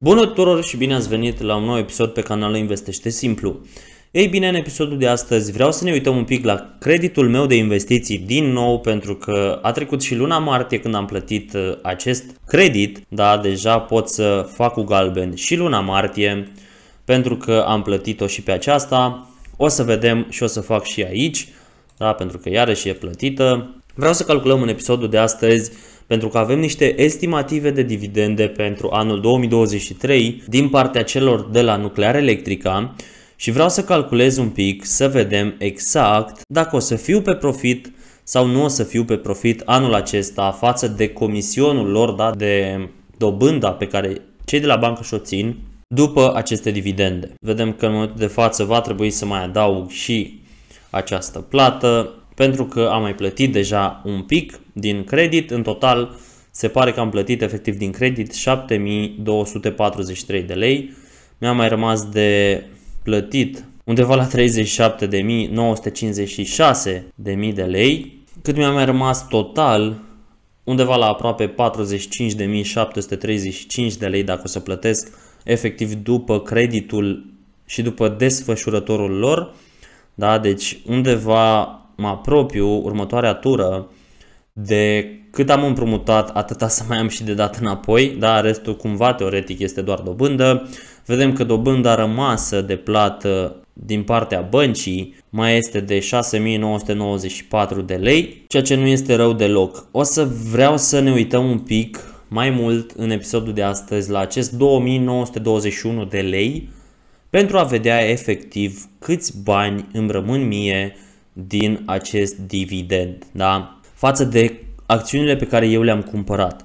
Bună tuturor și bine ați venit la un nou episod pe canalul Investește Simplu. Ei bine, în episodul de astăzi vreau să ne uităm un pic la creditul meu de investiții din nou pentru că a trecut și luna martie când am plătit uh, acest credit, da, deja pot să fac cu galben și luna martie pentru că am plătit-o și pe aceasta. O să vedem și o să fac și aici, da, pentru că iarăși e plătită. Vreau să calculăm în episodul de astăzi pentru că avem niște estimative de dividende pentru anul 2023 din partea celor de la Nuclear Electrica și vreau să calculez un pic să vedem exact dacă o să fiu pe profit sau nu o să fiu pe profit anul acesta față de comisionul lor da, de dobânda pe care cei de la bancă și-o țin după aceste dividende. Vedem că în momentul de față va trebui să mai adaug și această plată pentru că am mai plătit deja un pic din credit. În total se pare că am plătit efectiv din credit 7243 de lei. Mi-a mai rămas de plătit undeva la mii de lei, cât mi-a mai rămas total undeva la aproape 45.735 de lei dacă o să plătesc efectiv după creditul și după desfășurătorul lor. Da, deci undeva mă apropiu următoarea tură de cât am împrumutat, atâta să mai am și de dat înapoi, dar restul cumva teoretic este doar dobândă. Vedem că dobânda rămasă de plată din partea băncii mai este de 6.994 de lei, ceea ce nu este rău deloc. O să vreau să ne uităm un pic mai mult în episodul de astăzi la acest 2921 de lei pentru a vedea efectiv câți bani îmi rămân mie din acest dividend, da? față de acțiunile pe care eu le-am cumpărat.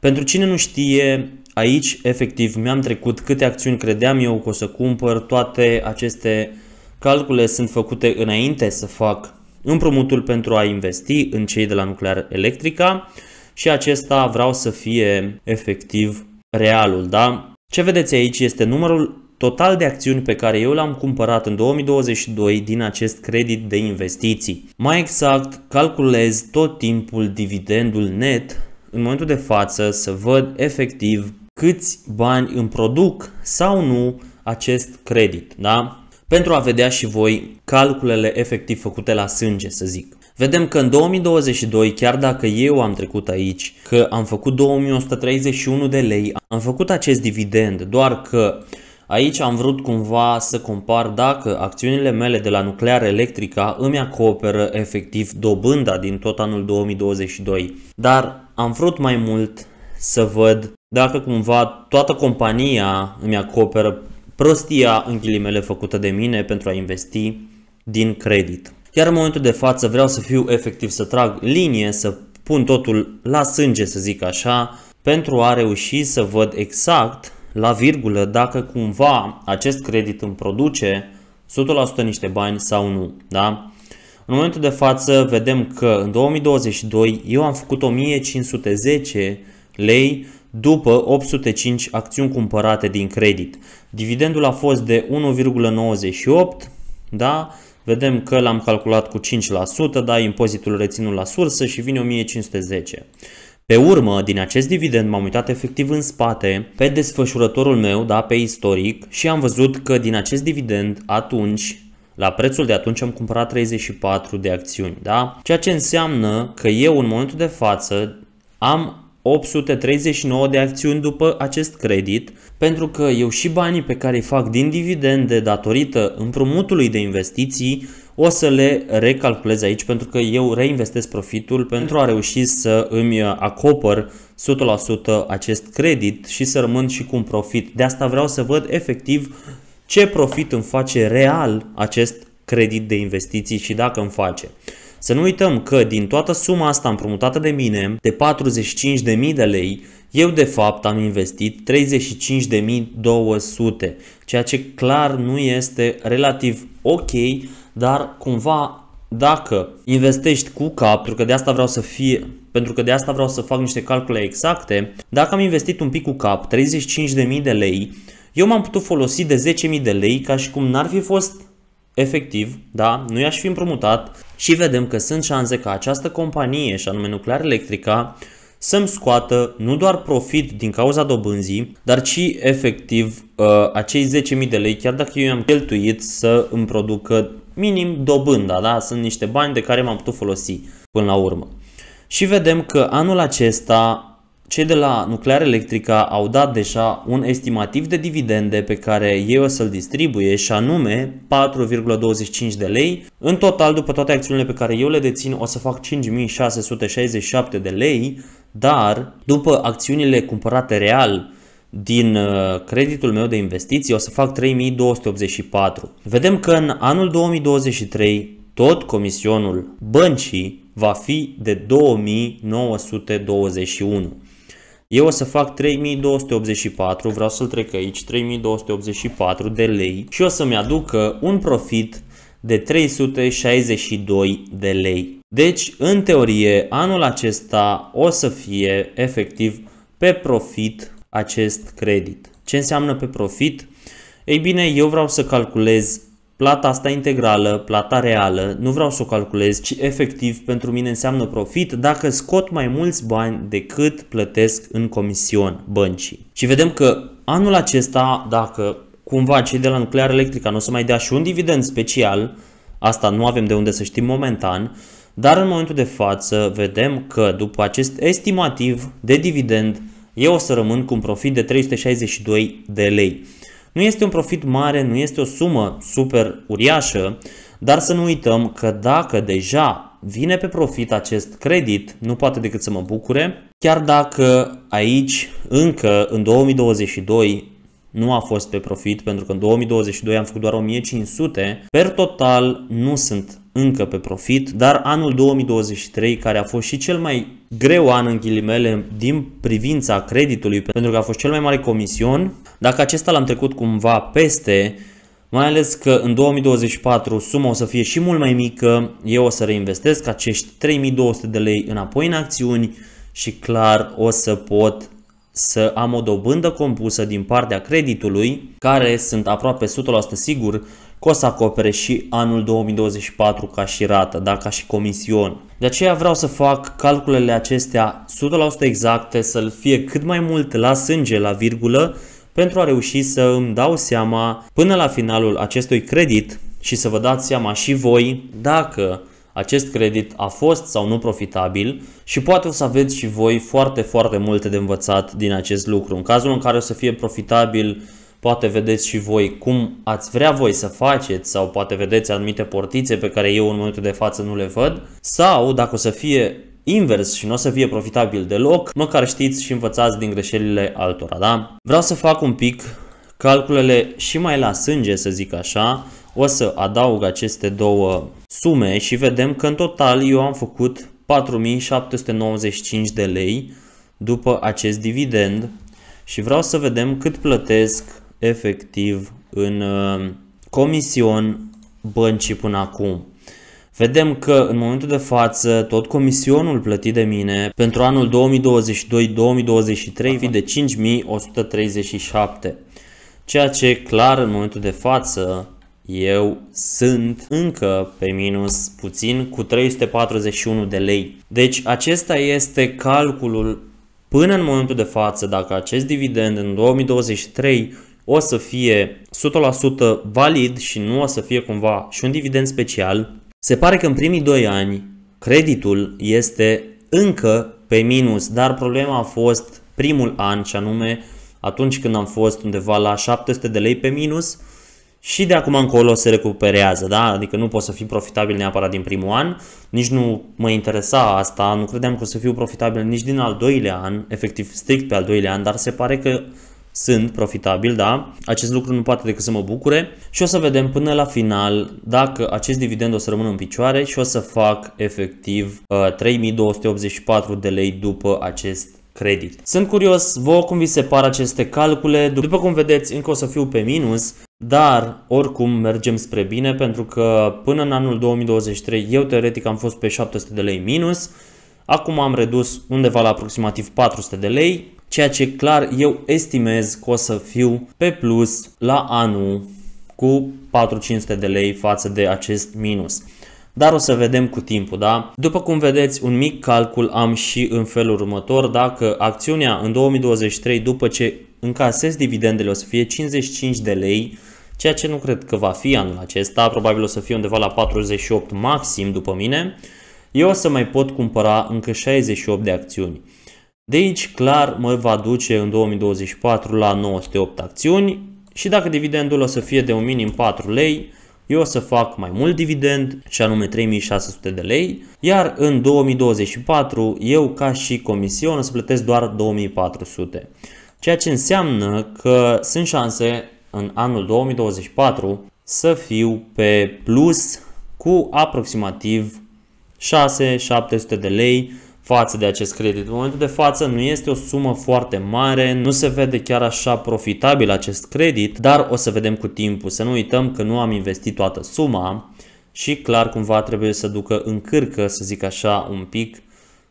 Pentru cine nu știe, aici efectiv mi-am trecut câte acțiuni credeam eu că o să cumpăr, toate aceste calcule sunt făcute înainte să fac împrumutul pentru a investi în cei de la Nuclear Electrica și acesta vreau să fie efectiv realul, da? Ce vedeți aici este numărul total de acțiuni pe care eu le-am cumpărat în 2022 din acest credit de investiții. Mai exact, calculez tot timpul dividendul net în momentul de față să văd efectiv câți bani îmi produc sau nu acest credit, da? Pentru a vedea și voi calculele efectiv făcute la sânge, să zic. Vedem că în 2022, chiar dacă eu am trecut aici, că am făcut 2131 de lei, am făcut acest dividend, doar că Aici am vrut cumva să compar dacă acțiunile mele de la Nuclear Electrica îmi acoperă efectiv dobânda din tot anul 2022, dar am vrut mai mult să văd dacă cumva toată compania îmi acoperă prostia în ghilimele făcută de mine pentru a investi din credit. Iar în momentul de față vreau să fiu efectiv, să trag linie, să pun totul la sânge, să zic așa, pentru a reuși să văd exact la virgulă dacă cumva acest credit îmi produce 100% niște bani sau nu. Da? În momentul de față vedem că în 2022 eu am făcut 1510 lei după 805 acțiuni cumpărate din credit. Dividendul a fost de 1,98, da? Vedem că l-am calculat cu 5%, da, impozitul reținut la sursă și vine 1510. Pe urmă, din acest dividend m-am uitat efectiv în spate, pe desfășurătorul meu, da, pe istoric, și am văzut că din acest dividend, atunci, la prețul de atunci am cumpărat 34 de acțiuni, da? Ceea ce înseamnă că eu în momentul de față am 839 de acțiuni după acest credit, pentru că eu și banii pe care îi fac din dividende datorită împrumutului de investiții o să le recalculez aici pentru că eu reinvestesc profitul pentru a reuși să îmi acopăr 100% acest credit și să rămân și cu un profit. De asta vreau să văd efectiv ce profit îmi face real acest credit de investiții și dacă îmi face. Să nu uităm că din toată suma asta împrumutată de mine, de 45.000 de lei, eu de fapt am investit 35.200, ceea ce clar nu este relativ ok, dar cumva dacă investești cu cap, pentru că de asta vreau să fie, pentru că de asta vreau să fac niște calcule exacte, dacă am investit un pic cu cap, 35.000 de lei, eu m-am putut folosi de 10.000 de lei ca și cum n-ar fi fost efectiv, da, nu i-aș fi împrumutat și vedem că sunt șanse ca această companie, și anume Nuclear Electrica, să-mi scoată nu doar profit din cauza dobânzii, dar și efectiv uh, acei 10.000 de lei, chiar dacă eu i-am cheltuit să îmi producă minim dobânda, da? Sunt niște bani de care m-am putut folosi până la urmă. Și vedem că anul acesta cei de la Nuclear Electrica au dat deja un estimativ de dividende pe care ei o să-l distribuie și anume 4,25 de lei. În total, după toate acțiunile pe care eu le dețin, o să fac 5667 de lei, dar după acțiunile cumpărate real din uh, creditul meu de investiții o să fac 3284. Vedem că în anul 2023 tot comisionul băncii va fi de 2921. Eu o să fac 3284, vreau să-l trec aici, 3284 de lei și o să-mi aducă uh, un profit de 362 de lei. Deci, în teorie, anul acesta o să fie efectiv pe profit acest credit. Ce înseamnă pe profit? Ei bine, eu vreau să calculez plata asta integrală, plata reală, nu vreau să o calculez, ci efectiv pentru mine înseamnă profit dacă scot mai mulți bani decât plătesc în comision băncii. Și vedem că anul acesta, dacă cumva cei de la Nuclear Electrica nu o să mai dea și un dividend special, asta nu avem de unde să știm momentan, dar în momentul de față vedem că după acest estimativ de dividend, eu o să rămân cu un profit de 362 de lei. Nu este un profit mare, nu este o sumă super uriașă, dar să nu uităm că dacă deja vine pe profit acest credit, nu poate decât să mă bucure, chiar dacă aici încă în 2022 nu a fost pe profit, pentru că în 2022 am făcut doar 1500, per total nu sunt încă pe profit, dar anul 2023, care a fost și cel mai greu an în ghilimele din privința creditului, pentru că a fost cel mai mare comision, dacă acesta l-am trecut cumva peste, mai ales că în 2024 suma o să fie și mult mai mică, eu o să reinvestesc acești 3200 de lei înapoi în acțiuni și clar o să pot să am o dobândă compusă din partea creditului, care sunt aproape 100% sigur că o să acopere și anul 2024 ca și rată, da, ca și comision. De aceea vreau să fac calculele acestea 100% exacte, să-l fie cât mai mult la sânge, la virgulă, pentru a reuși să îmi dau seama până la finalul acestui credit și să vă dați seama și voi dacă acest credit a fost sau nu profitabil și poate o să aveți și voi foarte, foarte multe de învățat din acest lucru. În cazul în care o să fie profitabil, poate vedeți și voi cum ați vrea voi să faceți sau poate vedeți anumite portițe pe care eu în momentul de față nu le văd sau dacă o să fie invers și nu o să fie profitabil deloc, măcar știți și învățați din greșelile altora, da? Vreau să fac un pic calculele și mai la sânge, să zic așa, o să adaug aceste două sume și vedem că în total eu am făcut 4795 de lei după acest dividend și vreau să vedem cât plătesc efectiv în uh, comision băncii până acum. Vedem că în momentul de față tot comisionul plătit de mine pentru anul 2022-2023 fi de 5137, ceea ce clar în momentul de față eu sunt încă pe minus puțin cu 341 de lei. Deci acesta este calculul până în momentul de față dacă acest dividend în 2023 o să fie 100% valid și nu o să fie cumva și un dividend special se pare că în primii 2 ani creditul este încă pe minus, dar problema a fost primul an și anume atunci când am fost undeva la 700 de lei pe minus și de acum încolo se recuperează, da? adică nu pot să fiu profitabil neapărat din primul an, nici nu mă interesa asta, nu credeam că o să fiu profitabil nici din al doilea an, efectiv strict pe al doilea an, dar se pare că sunt profitabil, da? Acest lucru nu poate decât să mă bucure și o să vedem până la final dacă acest dividend o să rămână în picioare și o să fac efectiv uh, 3284 de lei după acest credit. Sunt curios, vouă cum vi se par aceste calcule, după cum vedeți încă o să fiu pe minus, dar oricum mergem spre bine pentru că până în anul 2023 eu teoretic am fost pe 700 de lei minus, acum am redus undeva la aproximativ 400 de lei, ceea ce clar eu estimez că o să fiu pe plus la anul cu 4500 de lei față de acest minus. Dar o să vedem cu timpul, da? După cum vedeți, un mic calcul am și în felul următor, dacă acțiunea în 2023, după ce încasez dividendele, o să fie 55 de lei, ceea ce nu cred că va fi anul acesta, probabil o să fie undeva la 48 maxim după mine, eu o să mai pot cumpăra încă 68 de acțiuni. De aici, clar, mă va duce în 2024 la 908 acțiuni și dacă dividendul o să fie de un minim 4 lei, eu o să fac mai mult dividend și anume 3600 de lei, iar în 2024 eu ca și comision o să plătesc doar 2400. Ceea ce înseamnă că sunt șanse în anul 2024 să fiu pe plus cu aproximativ 6-700 de lei față de acest credit. În momentul de față nu este o sumă foarte mare, nu se vede chiar așa profitabil acest credit, dar o să vedem cu timpul. Să nu uităm că nu am investit toată suma și clar cumva trebuie să ducă în cârcă, să zic așa, un pic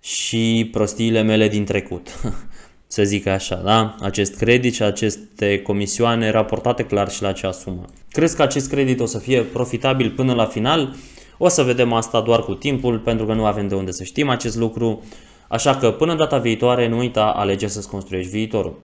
și prostiile mele din trecut. să zic așa, da? Acest credit și aceste comisioane raportate clar și la acea sumă. Crezi că acest credit o să fie profitabil până la final? O să vedem asta doar cu timpul, pentru că nu avem de unde să știm acest lucru. Așa că până data viitoare, nu uita, alege să-ți construiești viitorul.